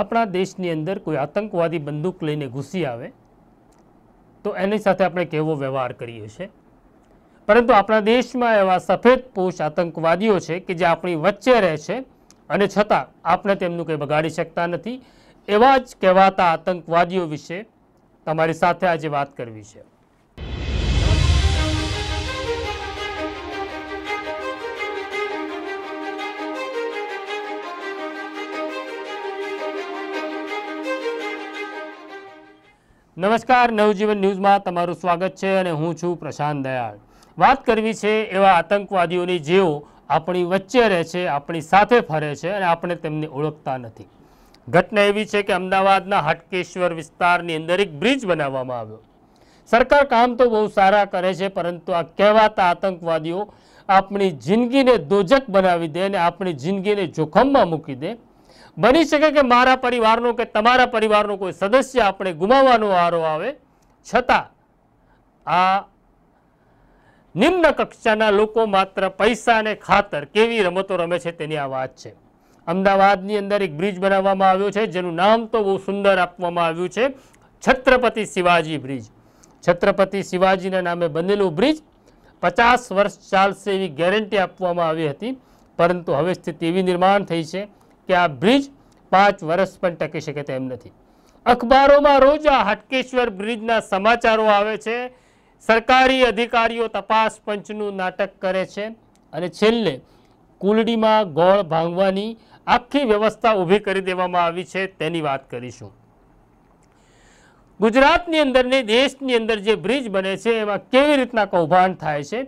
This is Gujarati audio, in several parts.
આપણા દેશની અંદર કોઈ આતંકવાદી બંદૂક લઈને ઘૂસી આવે તો એની સાથે આપણે કેવો વ્યવહાર કરીએ છીએ પરંતુ આપણા દેશમાં એવા સફેદ પોષ આતંકવાદીઓ છે કે જે આપણી વચ્ચે રહે છે અને છતાં આપણે તેમનું કંઈ બગાડી શકતા નથી એવા જ કહેવાતા આતંકવાદીઓ વિશે તમારી સાથે આજે વાત કરવી છે નમસ્કાર નવજીવન ન્યૂઝમાં તમારું સ્વાગત છે અને હું છું પ્રશાંત દયાળ વાત કરવી છે એવા આતંકવાદીઓની જેઓ આપણી વચ્ચે રહે છે આપણી સાથે ફરે છે અને આપણે તેમને ઓળખતા નથી ઘટના એવી છે કે અમદાવાદના હાટકેશ્વર વિસ્તારની અંદર એક બ્રિજ બનાવવામાં આવ્યો સરકાર કામ તો બહુ સારા કરે છે પરંતુ આ કહેવાતા આતંકવાદીઓ આપણી જિંદગીને દોજક બનાવી દે અને આપણી જિંદગીને જોખમમાં મૂકી દે બની શકે કે મારા પરિવારનો કે તમારા પરિવારનો કોઈ સદસ્ય આપણે ગુમાવવાનો વારો આવે છતાં આ નિમ્ન કક્ષાના લોકો માત્ર પૈસાને ખાતર કેવી રમતો રમે છે તેની આ વાત છે અમદાવાદની અંદર એક બ્રિજ બનાવવામાં આવ્યો છે જેનું નામ તો બહુ સુંદર આપવામાં આવ્યું છે છત્રપતિ શિવાજી બ્રિજ છત્રપતિ શિવાજીના નામે બનેલું બ્રિજ પચાસ વર્ષ ચાલશે એવી ગેરંટી આપવામાં આવી હતી પરંતુ હવે સ્થિતિ એવી નિર્માણ થઈ છે કે આ બ્રિજ પાંચ વર્ષ પણ ટકી શકે તેમ નથી અખબારોમાં રોજ આ હાટકેશ્વર બ્રિજના સમાચારો આવે છે સરકારી અધિકારીઓ તપાસ પંચનું નાટક કરે છે અને છેલ્લે કુલડીમાં ગોળ ભાંગવાની આખી વ્યવસ્થા ઊભી કરી દેવામાં આવી છે તેની વાત કરીશું ગુજરાતની અંદર ને દેશની અંદર જે બ્રિજ બને છે એમાં કેવી રીતના કૌભાંડ થાય છે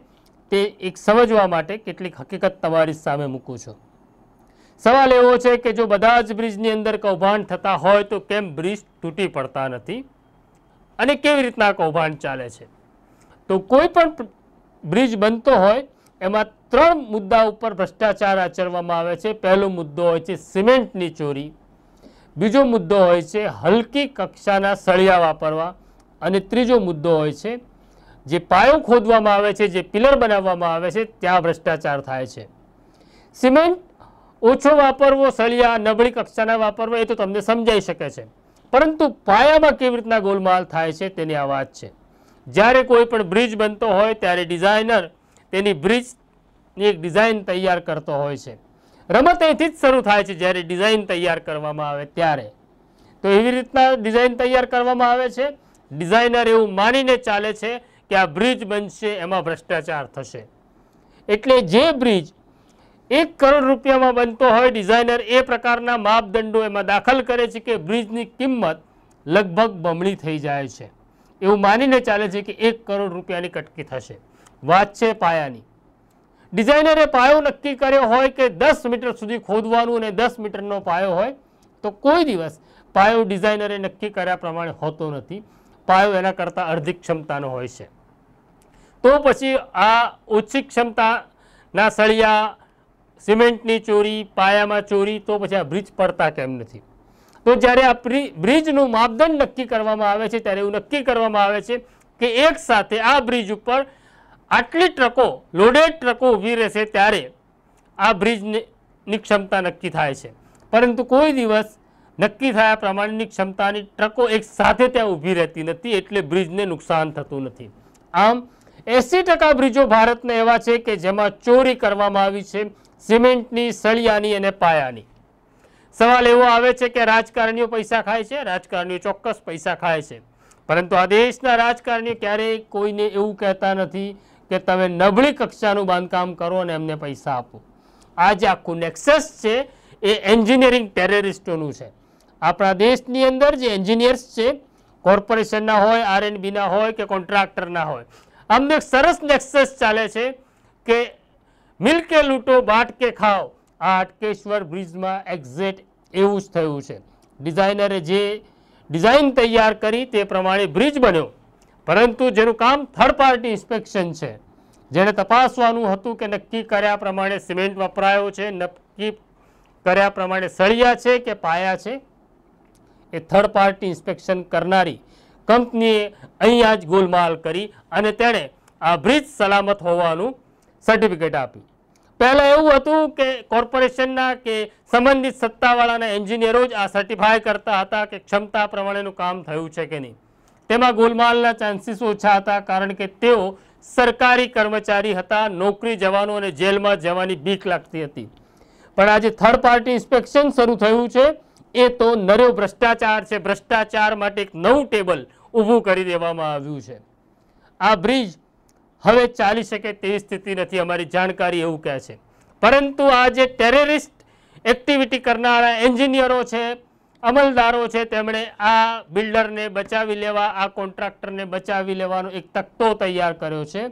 તે એક સમજવા માટે કેટલીક હકીકત તમારી સામે મૂકું છું સવાલ એવો છે કે જો બધા જ બ્રિજની અંદર કૌભાંડ થતા હોય તો કેમ બ્રિજ તૂટી પડતા નથી અને કેવી રીતના કૌભાંડ ચાલે છે તો કોઈ પણ બ્રિજ બનતો હોય એમાં ત્રણ મુદ્દા ઉપર ભ્રષ્ટાચાર આચરવામાં આવે છે પહેલો મુદ્દો હોય છે સિમેન્ટની ચોરી બીજો મુદ્દો હોય છે હલકી કક્ષાના સળિયા વાપરવા અને ત્રીજો મુદ્દો હોય છે જે પાયો ખોદવામાં આવે છે જે પિલર બનાવવામાં આવે છે ત્યાં ભ્રષ્ટાચાર થાય છે સિમેન્ટ ઓછો વાપરવો સળિયા નબળી કક્ષાના વાપરવો એ તો તમને સમજાઈ શકે છે પરંતુ પાયામાં કેવી રીતના ગોલમાલ થાય છે તેની આ વાત છે જ્યારે કોઈ પણ બ્રિજ બનતો હોય ત્યારે ડિઝાઇનર તેની બ્રિજની એક ડિઝાઇન તૈયાર કરતો હોય છે રમત અહીંથી જ શરૂ થાય છે જ્યારે ડિઝાઇન તૈયાર કરવામાં આવે ત્યારે તો એવી રીતના ડિઝાઇન તૈયાર કરવામાં આવે છે ડિઝાઇનર એવું માનીને ચાલે છે કે આ બ્રિજ બનશે એમાં ભ્રષ્ટાચાર થશે એટલે જે બ્રિજ એક કરોડ રૂપિયામાં બનતો હોય ડિઝાઇનર એ પ્રકારના માપદંડો એમાં દાખલ કરે છે કે બ્રિજની કિંમત લગભગ બમણી થઈ જાય છે એવું માનીને ચાલે છે કે એક કરોડ રૂપિયાની કટકી થશે વાત છે પાયાની ડિઝાઇનરે પાયો નક્કી કર્યો હોય કે દસ મીટર સુધી ખોદવાનું અને દસ મીટરનો પાયો હોય તો કોઈ દિવસ પાયો ડિઝાઇનરે નક્કી કર્યા પ્રમાણે હોતો નથી પાયો એના કરતાં અડધી ક્ષમતાનો હોય છે તો પછી આ ઓછી ક્ષમતાના સળિયા સિમેન્ટની ચોરી પાયામાં ચોરી તો પછી આ બ્રિજ પડતા કેમ નથી તો જ્યારે આ બ્રિજનું માપદંડ નક્કી કરવામાં આવે છે ત્યારે એવું નક્કી કરવામાં આવે છે કે એક સાથે આ બ્રિજ ઉપર આટલી ટ્રકો લોડેડ ટ્રકો ઊભી રહેશે ત્યારે આ બ્રિજની ક્ષમતા નક્કી થાય છે પરંતુ કોઈ દિવસ નક્કી થયા પ્રમાણેની ક્ષમતાની ટ્રકો એક સાથે ત્યાં ઊભી રહેતી નથી એટલે બ્રિજને નુકસાન થતું નથી આમ એસી બ્રિજો ભારતના એવા છે કે જેમાં ચોરી કરવામાં આવી છે સિમેન્ટની સળિયાની અને પાયાની સવાલ એવો આવે છે કે રાજકારણીઓ પૈસા ખાય છે રાજકારણીઓ ચોક્કસ પૈસા ખાય છે પરંતુ આ દેશના રાજકારણીઓ ક્યારેય કોઈને એવું કહેતા નથી કે તમે નબળી કક્ષાનું બાંધકામ કરો અને એમને પૈસા આપો આ જે આખું નેક્સેસ છે એ એન્જિનિયરિંગ ટેરરિસ્ટોનું છે આપણા દેશની અંદર જે એન્જિનિયર્સ છે કોર્પોરેશનના હોય આર એન્ડ હોય કે કોન્ટ્રાક્ટરના હોય અમને એક સરસ નેક્સેસ ચાલે છે કે મિલકે લૂંટો બાટકે ખાઓ આ અટકેશ્વર બ્રિજમાં એક્ઝેટ એવું જ થયું છે ડિઝાઇનરે જે ડિઝાઇન તૈયાર કરી તે પ્રમાણે બ્રિજ બન્યો પરંતુ જેનું કામ થર્ડ પાર્ટી ઇન્સ્પેક્શન છે જેણે તપાસવાનું હતું કે નક્કી કર્યા પ્રમાણે સિમેન્ટ વપરાયો છે નક્કી કર્યા પ્રમાણે સળિયા છે કે પાયા છે એ થર્ડ પાર્ટી ઇન્સ્પેક્શન કરનારી કંપનીએ અહીંયા જ ગોલમાલ કરી અને તેણે આ બ્રિજ સલામત હોવાનું સર્ટિફિકેટ આપ્યું પહેલાં એવું હતું કે કોર્પોરેશનના કે સંબંધિત સત્તાવાળાના એન્જિનિયરો જ આ સર્ટિફાય કરતા હતા કે ક્ષમતા પ્રમાણેનું કામ થયું છે કે નહીં તેમાં ગોલમાલના ચાન્સીસ ઓછા હતા કારણ કે તેઓ સરકારી કર્મચારી હતા નોકરી જવાનું અને જેલમાં જવાની બીક લાગતી હતી પણ આજે થર્ડ પાર્ટી ઇન્સ્પેક્શન શરૂ થયું છે એ તો નર્યો ભ્રષ્ટાચાર છે ભ્રષ્ટાચાર માટે એક નવું ટેબલ ઊભું કરી દેવામાં આવ્યું છે આ બ્રિજ હવે ચાલી શકે તેવી સ્થિતિ નથી અમારી જાણકારી એવું કહે છે પરંતુ આ જે ટેરરિસ્ટ એક્ટિવિટી કરનારા એન્જિનિયરો છે અમલદારો છે તેમણે આ બિલ્ડરને બચાવી લેવા આ કોન્ટ્રાક્ટરને બચાવી લેવાનો એક તકતો તૈયાર કર્યો છે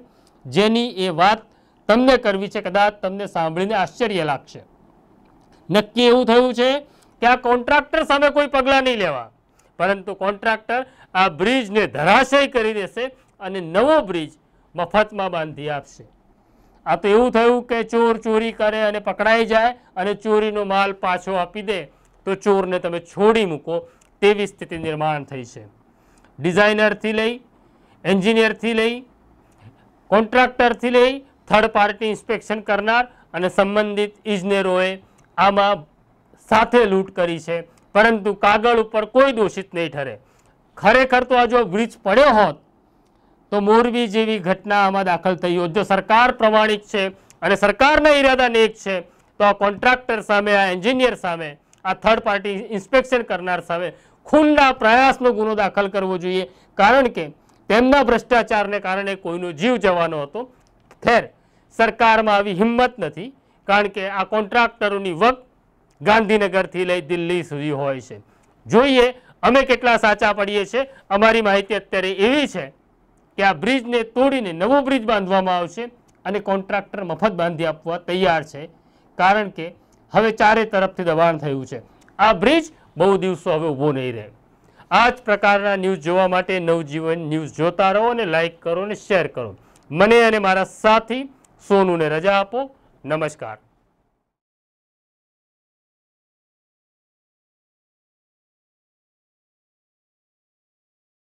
જેની એ વાત તમને કરવી છે કદાચ તમને સાંભળીને આશ્ચર્ય લાગશે નક્કી એવું થયું છે કે આ કોન્ટ્રાક્ટર સામે કોઈ પગલાં નહીં લેવા પરંતુ કોન્ટ્રાક્ટર આ બ્રિજને ધરાશય કરી દેશે અને નવો બ્રિજ મફતમાં બાંધી આપશે આ તો એવું થયું કે ચોર ચોરી કરે અને પકડાઈ જાય અને ચોરીનો માલ પાછો આપી દે તો ચોરને તમે છોડી મૂકો તેવી સ્થિતિ નિર્માણ થઈ છે ડિઝાઇનરથી લઈ એન્જિનિયરથી લઈ કોન્ટ્રાક્ટરથી લઈ થર્ડ પાર્ટી ઇન્સ્પેક્શન કરનાર અને સંબંધિત ઇજનેરોએ આમાં સાથે લૂંટ કરી છે પરંતુ કાગળ ઉપર કોઈ દોષિત નહીં ઠરે ખરેખર તો આ જો બ્રિજ પડ્યો હોત તો મોરબી જેવી ઘટના આમાં દાખલ થઈ હોય જો સરકાર પ્રમાણિક છે અને સરકારના ઈરાદા નેક છે તો આ કોન્ટ્રાક્ટર સામે આ એન્જિનિયર સામે આ થર્ડ પાર્ટી ઇન્સ્પેક્શન કરનાર સામે ખૂનના પ્રયાસનો ગુનો દાખલ કરવો જોઈએ કારણ કે તેમના ભ્રષ્ટાચારને કારણે કોઈનો જીવ જવાનો હતો ખેર સરકારમાં આવી હિંમત નથી કારણ કે આ કોન્ટ્રાક્ટરોની વક ગાંધીનગરથી લઈ દિલ્હી સુધી હોય છે જોઈએ અમે કેટલા સાચા પડીએ છીએ અમારી માહિતી અત્યારે એવી છે કે આ બ્રિજને તોડીને નવો બ્રિજ બાંધવામાં આવશે અને કોન્ટ્રાક્ટર મફત બાંધી આપવા તૈયાર છે કારણ કે હવે ચારે તરફથી દબાણ થયું છે આ બ્રિજ બહુ દિવસો હવે ઊભો નહીં રહે આ જ પ્રકારના ન્યૂઝ જોવા માટે નવજીવન ન્યૂઝ જોતા રહો અને લાઇક કરો અને શેર કરો મને અને મારા સાથી સોનુને રજા આપો નમસ્કાર